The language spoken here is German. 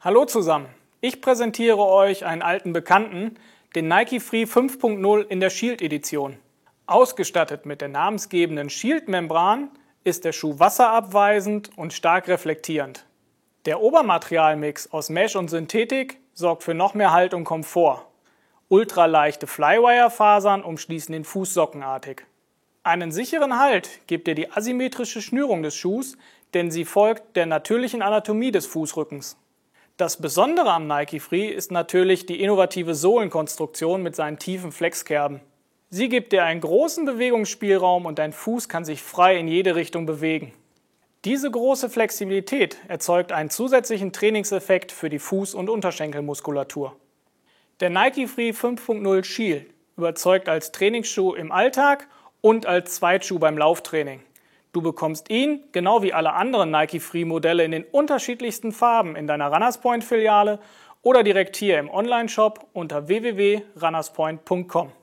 Hallo zusammen, ich präsentiere euch einen alten Bekannten, den Nike Free 5.0 in der Shield Edition. Ausgestattet mit der namensgebenden Shield-Membran ist der Schuh wasserabweisend und stark reflektierend. Der Obermaterialmix aus Mesh und Synthetik sorgt für noch mehr Halt und Komfort. Ultraleichte Flywire-Fasern umschließen den Fuß sockenartig. Einen sicheren Halt gibt dir die asymmetrische Schnürung des Schuhs, denn sie folgt der natürlichen Anatomie des Fußrückens. Das Besondere am Nike Free ist natürlich die innovative Sohlenkonstruktion mit seinen tiefen Flexkerben. Sie gibt dir einen großen Bewegungsspielraum und dein Fuß kann sich frei in jede Richtung bewegen. Diese große Flexibilität erzeugt einen zusätzlichen Trainingseffekt für die Fuß- und Unterschenkelmuskulatur. Der Nike Free 5.0 Shield überzeugt als Trainingsschuh im Alltag und als Zweitschuh beim Lauftraining. Du bekommst ihn, genau wie alle anderen Nike Free Modelle in den unterschiedlichsten Farben in deiner Runners Point Filiale oder direkt hier im Online-Shop unter www.runnerspoint.com.